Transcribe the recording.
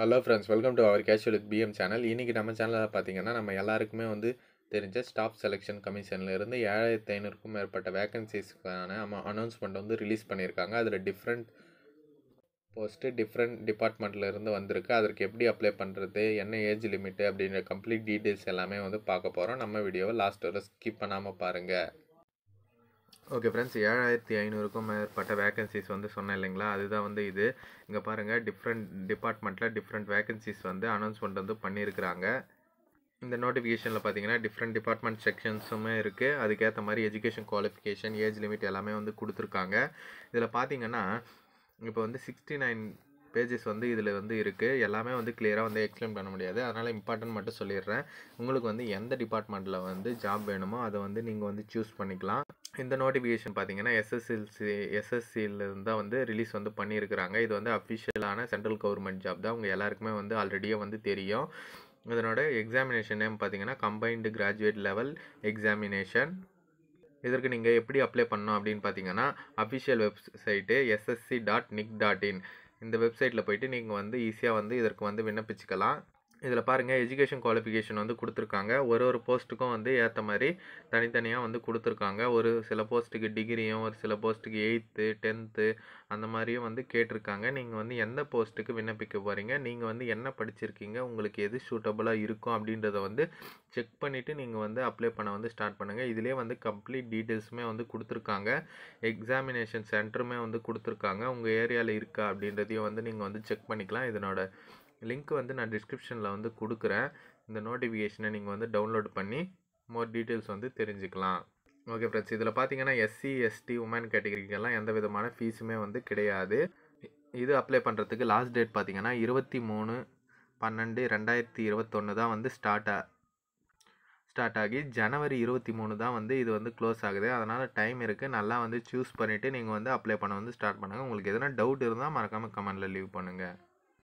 hello friends welcome to our casual with PM channel இன்றைக்கி நம்ம சேனலில் பார்த்தீங்கன்னா நம்ம எல்லாருக்குமே வந்து தெரிஞ்ச ஸ்டாஃப் செலெக்ஷன் கமிஷன்லேருந்து ஏழாயிரத்தி ஐநூறுக்கும் மேற்பட்ட வேகன்சிஸ்க்கான நம்ம அனௌன்ஸ்மெண்ட் வந்து ரிலீஸ் பண்ணியிருக்காங்க அதில் டிஃப்ரெண்ட் போஸ்ட்டு டிஃப்ரெண்ட் டிபார்ட்மெண்ட்லேருந்து வந்திருக்கு அதற்கு எப்படி அப்ளை பண்ணுறது என்ன ஏஜ் லிமிட்டு அப்படின்ற கம்ப்ளீட் டீட்டெயில்ஸ் எல்லாமே வந்து பார்க்க போகிறோம் நம்ம வீடியோவை லாஸ்ட் வரை ஸ்கிப் பண்ணாமல் பாருங்கள் ஓகே ஃப்ரெண்ட்ஸ் ஏழாயிரத்தி ஐநூறுக்கும் மேற்பட்ட வேகன்சிஸ் வந்து சொன்னேன் இல்லைங்களா அதுதான் வந்து இது இங்கே பாருங்கள் டிஃப்ரெண்ட் டிபார்ட்மெண்ட்டில் டிஃப்ரெண்ட் வேகன்சிஸ் வந்து அனௌன்ஸ்மெண்ட் வந்து பண்ணியிருக்கிறாங்க இந்த நோட்டிஃபிகேஷனில் பார்த்தீங்கன்னா டிஃப்ரெண்ட் டிபார்ட்மெண்ட் செக்ஷன்ஸுமே இருக்குது அதுக்கேற்ற மாதிரி எஜுகேஷன் குவாலிஃபிகேஷன் ஏஜ் லிமிட் எல்லாமே வந்து கொடுத்துருக்காங்க இதில் பார்த்தீங்கன்னா இப்போ வந்து சிக்ஸ்டி நைன் பேஜஸ் வந்து இதில் வந்து இருக்குது எல்லாமே வந்து கிளியராக வந்து எக்ஸ்பிளைன் பண்ண முடியாது அதனால் இம்பார்ட்டன்ட் மட்டும் சொல்லிடுறேன் உங்களுக்கு வந்து எந்த டிபார்ட்மெண்ட்டில் வந்து ஜாப் வேணுமோ அதை வந்து நீங்கள் வந்து சூஸ் பண்ணிக்கலாம் இந்த நோட்டிஃபிகேஷன் பார்த்தீங்கன்னா எஸ்எஸ்எல்சி எஸ்எஸ்சியிலிருந்து தான் வந்து ரிலீஸ் வந்து பண்ணியிருக்கிறாங்க இது வந்து அஃபிஷியலான சென்ட்ரல் கவர்மெண்ட் ஜாப் தான் அவங்க எல்லாருக்குமே வந்து ஆல்ரெடியே வந்து தெரியும் இதனோட எக்ஸாமினேஷன் நேம் பார்த்தீங்கன்னா கம்பைன்டு கிராஜுவேட் லெவல் எக்ஸாமினேஷன் இதற்கு நீங்கள் எப்படி அப்ளை பண்ணணும் அப்படின்னு பார்த்தீங்கன்னா official website SSC dot nic dot in இந்த வெப்சைட்டில் போயிட்டு நீங்கள் வந்து ஈஸியாக வந்து இதற்கு வந்து விண்ணப்பிச்சுக்கலாம் இதில் பாருங்கள் எஜுகேஷன் குவாலிஃபிகேஷன் வந்து கொடுத்துருக்காங்க ஒரு ஒரு போஸ்ட்டுக்கும் வந்து ஏற்ற மாதிரி தனித்தனியாக வந்து கொடுத்துருக்காங்க ஒரு சில போஸ்ட்டுக்கு டிகிரியும் ஒரு சில போஸ்ட்டுக்கு எயித்து டென்த்து அந்த மாதிரியும் வந்து கேட்டிருக்காங்க நீங்கள் வந்து எந்த போஸ்ட்டுக்கு விண்ணப்பிக்க போகிறீங்க நீங்கள் வந்து என்ன படிச்சிருக்கீங்க உங்களுக்கு எது சூட்டபுளாக இருக்கும் அப்படின்றத வந்து செக் பண்ணிவிட்டு நீங்கள் வந்து அப்ளை பண்ண வந்து ஸ்டார்ட் பண்ணுங்கள் இதிலே வந்து கம்ப்ளீட் டீட்டெயில்ஸுமே வந்து கொடுத்துருக்காங்க எக்ஸாமினேஷன் சென்டருமே வந்து கொடுத்துருக்காங்க உங்கள் ஏரியாவில் இருக்கா அப்படின்றதையும் வந்து நீங்கள் வந்து செக் பண்ணிக்கலாம் இதனோட லிங்க் வந்து நான் டிஸ்கிரிப்ஷனில் வந்து கொடுக்குறேன் இந்த நோட்டிஃபிகேஷனை நீங்கள் வந்து டவுன்லோட் பண்ணி மோர் டீட்டெயில்ஸ் வந்து தெரிஞ்சுக்கலாம் ஓகே ஃப்ரெண்ட்ஸ் இதில் பார்த்தீங்கன்னா எஸ்சி எஸ்டி உமன் கேட்டகரிக்கெல்லாம் எந்த விதமான ஃபீஸுமே வந்து கிடையாது இது அப்ளை பண்ணுறதுக்கு லாஸ்ட் டேட் பார்த்தீங்கன்னா இருபத்தி மூணு பன்னெண்டு ரெண்டாயிரத்தி இருபத்தொன்று தான் வந்து ஸ்டார்ட் ஸ்டார்ட் ஆகி ஜனவரி இருபத்தி மூணு தான் வந்து இது வந்து க்ளோஸ் ஆகுது அதனால் டைம் இருக்குது நல்லா வந்து சூஸ் பண்ணிவிட்டு நீங்கள் வந்து அப்ளை பண்ண வந்து ஸ்டார்ட் பண்ணுங்கள் உங்களுக்கு எதனா டவுட் இருந்தால் மறக்காமல் கமெண்டில் லீவ் பண்ணுங்கள்